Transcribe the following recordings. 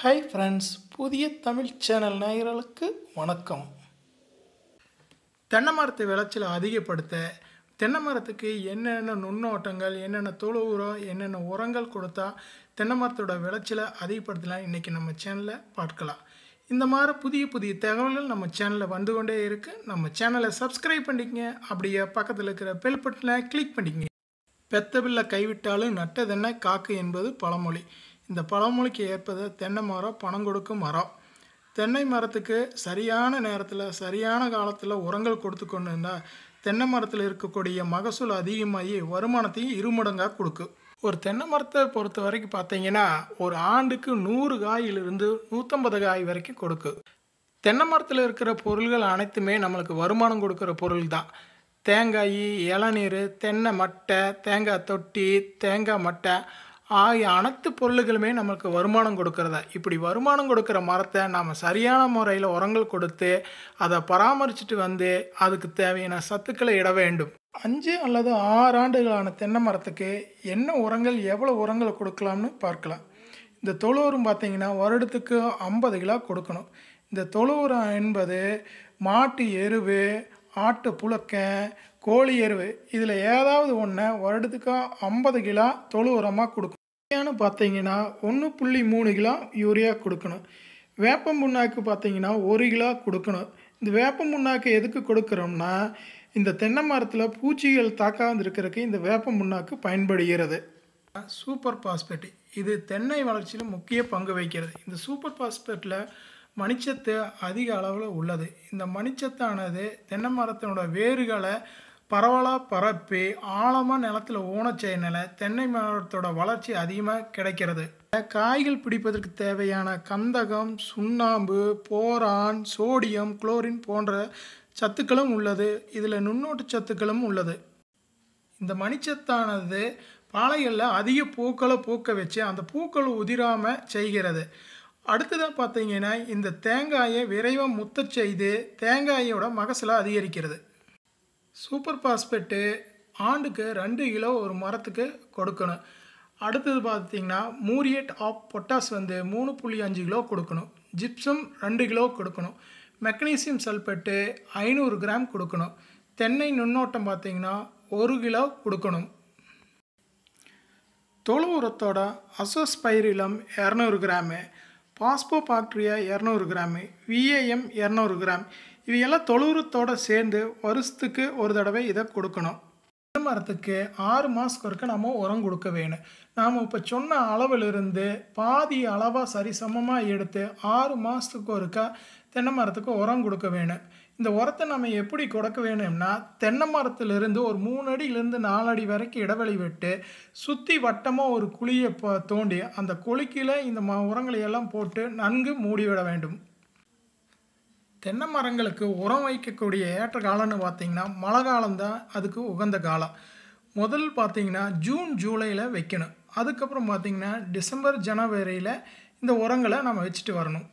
hi friends புதிய Tamil channel நேயர்களுக்கு வணக்கம் தென்னை மரத்து விளைச்சலை அதிகப்படுத்த தென்னை மரத்துக்கு என்னென்ன நுண்ணோட்டங்கள் என்னென்ன தொழு உரம் என்னென்ன உரங்கள் கொடுத்தா தென்னை மரத்தோட விளைச்சலை அதிகப்படுத்தலாம் இன்றைக்கி நம்ம சேனலில் பார்க்கலாம் இந்த மாதிரி புதிய புதிய தகவல்கள் நம்ம சேனலில் வந்து கொண்டே இருக்குது நம்ம சேனலை சப்ஸ்கிரைப் பண்ணிக்கங்க அப்படியே பக்கத்தில் இருக்கிற பெல் பட்டனை கிளிக் பண்ணிக்கங்க பெத்த பிள்ளை கைவிட்டாலும் நட்டதென்ன காக்கு என்பது பழமொழி இந்த பழமொழிக்கு ஏற்பது தென்னை மரம் பணம் கொடுக்கும் மரம் தென்னை மரத்துக்கு சரியான நேரத்தில் சரியான காலத்தில் உரங்கள் கொடுத்து கொண்டு இருந்தால் தென்னை மரத்தில் இருக்கக்கூடிய மகசூல் அதிகமாகி வருமானத்தையும் இருமடங்காக கொடுக்கும் ஒரு தென்னை மரத்தை பொறுத்த வரைக்கும் பார்த்தீங்கன்னா ஒரு ஆண்டுக்கு நூறு காயிலிருந்து நூற்றம்பது காய் வரைக்கும் கொடுக்கு தென்னை மரத்தில் இருக்கிற பொருள்கள் அனைத்துமே நம்மளுக்கு வருமானம் கொடுக்குற பொருள் தான் தேங்காய் இளநீர் தென்னை மட்டை தேங்காய் தொட்டி தேங்காய் மட்டை ஆகிய அனைத்து பொருள்களுமே நமக்கு வருமானம் கொடுக்கறதா இப்படி வருமானம் கொடுக்குற மரத்தை நாம் சரியான முறையில் உரங்கள் கொடுத்து அதை பராமரிச்சுட்டு வந்து அதுக்கு தேவையான சத்துக்களை இட வேண்டும் அஞ்சு அல்லது ஆறு ஆண்டுகளான தென்னை மரத்துக்கு என்ன உரங்கள் எவ்வளோ உரங்களை கொடுக்கலாம்னு பார்க்கலாம் இந்த தொழு உரம் பார்த்திங்கன்னா வருடத்துக்கு ஐம்பது கிலோ கொடுக்கணும் இந்த தொழு உரம் என்பது மாட்டு எருவு ஆட்டு புழுக்க கோழி எருவு இதில் ஏதாவது ஒன்று வருடத்துக்கு ஐம்பது கிலோ தொழு உரமாக கொடுக்கும் யூரியான்னு பார்த்தீங்கன்னா ஒன்று புள்ளி மூணு கிலோ யூரியா கொடுக்கணும் வேப்பம் புண்ணாக்கு பார்த்தீங்கன்னா ஒரு கிலோ கொடுக்கணும் இந்த வேப்பம் புண்ணாக்கு எதுக்கு கொடுக்குறோம்னா இந்த தென்னை மரத்தில் பூச்சிகள் தாக்காது இருக்கிறதுக்கு இந்த வேப்பம் புண்ணாக்கு பயன்படுகிறது சூப்பர் பாஸ்பேட் இது தென்னை வளர்ச்சியில் முக்கிய பங்கு வகிக்கிறது இந்த சூப்பர் பாஸ்பேட்டில் மணிச்சத்து அதிக அளவில் உள்ளது இந்த மணிச்சத்தானது தென்னை மரத்தினோட வேர்களை பரவலாக பரப்பி ஆழமாக நிலத்தில் ஊனச் தென்னை மரத்தோட வளர்ச்சி அதிகமாக கிடைக்கிறது காய்கள் பிடிப்பதற்கு தேவையான கந்தகம் சுண்ணாம்பு போரான் சோடியம் குளோரின் போன்ற சத்துக்களும் உள்ளது இதில் நுண்ணோட்டு சத்துக்களும் உள்ளது இந்த மணிச்சத்தானது பாலைகளில் அதிக பூக்களை பூக்க வச்சு அந்த பூக்கள் உதிராமல் செய்கிறது அடுத்ததாக பார்த்தீங்கன்னா இந்த தேங்காயை விரைவாக முத்த செய்து தேங்காயோட மகசூலை அதிகரிக்கிறது சூப்பர் பாஸ்பெட்டு ஆண்டுக்கு ரெண்டு கிலோ ஒரு மரத்துக்கு கொடுக்கணும் அடுத்தது பார்த்தீங்கன்னா மூரியேட் ஆஃப் பொட்டாஸ் வந்து மூணு புள்ளி அஞ்சு கிலோ கொடுக்கணும் ஜிப்சம் ரெண்டு கிலோ கொடுக்கணும் மெக்னீசியம் சல்பெட்டு ஐநூறு கிராம் கொடுக்கணும் தென்னை நுண்ணோட்டம் பார்த்தீங்கன்னா ஒரு கிலோ கொடுக்கணும் தொழு உரத்தோட அசோஸ்பைரிலம் இரநூறு கிராமு பாஸ்போபாக்டீரியா இரநூறு கிராமு விஏஎம் இரநூறு கிராம் இவையெல்லாம் தொழுவுரத்தோடு சேர்ந்து வருஷத்துக்கு ஒரு தடவை இதை கொடுக்கணும் மரத்துக்கு ஆறு மாதத்துக்கு வரைக்கும் நம்ம உரம் கொடுக்க வேணும் நாம் இப்போ சொன்ன அளவிலிருந்து பாதி அளவாக சரிசமமாக எடுத்து ஆறு மாதத்துக்கு ஒருக்கா தென்னை மரத்துக்கு உரம் கொடுக்க வேணும் இந்த உரத்தை நம்ம எப்படி கொடுக்க வேணும்னா தென்னை மரத்துலேருந்து ஒரு மூணு அடியிலேருந்து நாலு அடி வரைக்கும் இடைவெளி விட்டு சுற்றி வட்டமாக ஒரு குழியை தோண்டி அந்த குழிக்கில் இந்த ம உரங்களையெல்லாம் போட்டு நன்கு மூடிவிட வேண்டும் தென்னை மரங்களுக்கு உரம் வைக்கக்கூடிய ஏற்ற காலம்னு பார்த்திங்கன்னா மழை காலம்தான் அதுக்கு உகந்த காலம் முதல் பார்த்திங்கன்னா ஜூன் ஜூலையில் வைக்கணும் அதுக்கப்புறம் பார்த்திங்கன்னா டிசம்பர் ஜனவரியில் இந்த உரங்களை நம்ம வச்சுட்டு வரணும்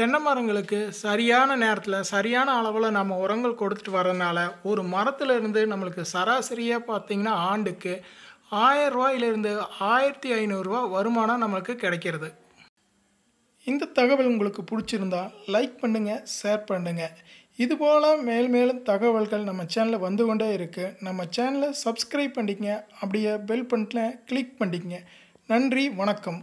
தென்னை மரங்களுக்கு சரியான நேரத்தில் சரியான அளவில் நம்ம உரங்கள் கொடுத்துட்டு வரதுனால ஒரு மரத்துலேருந்து நம்மளுக்கு சராசரியாக பார்த்திங்கன்னா ஆண்டுக்கு ரூபாயிலிருந்து ஆயிரத்தி ஐநூறுரூவா வருமானம் நம்மளுக்கு கிடைக்கிறது இந்த தகவல் உங்களுக்கு பிடிச்சிருந்தா லைக் பண்ணுங்கள் ஷேர் பண்ணுங்கள் இதுபோல் மேல் மேலும் தகவல்கள் நம்ம சேனலில் வந்து கொண்டே இருக்குது நம்ம சேனலை சப்ஸ்கிரைப் பண்ணிக்கங்க அப்படியே பெல் பட்டனை கிளிக் பண்ணிக்கங்க நன்றி வணக்கம்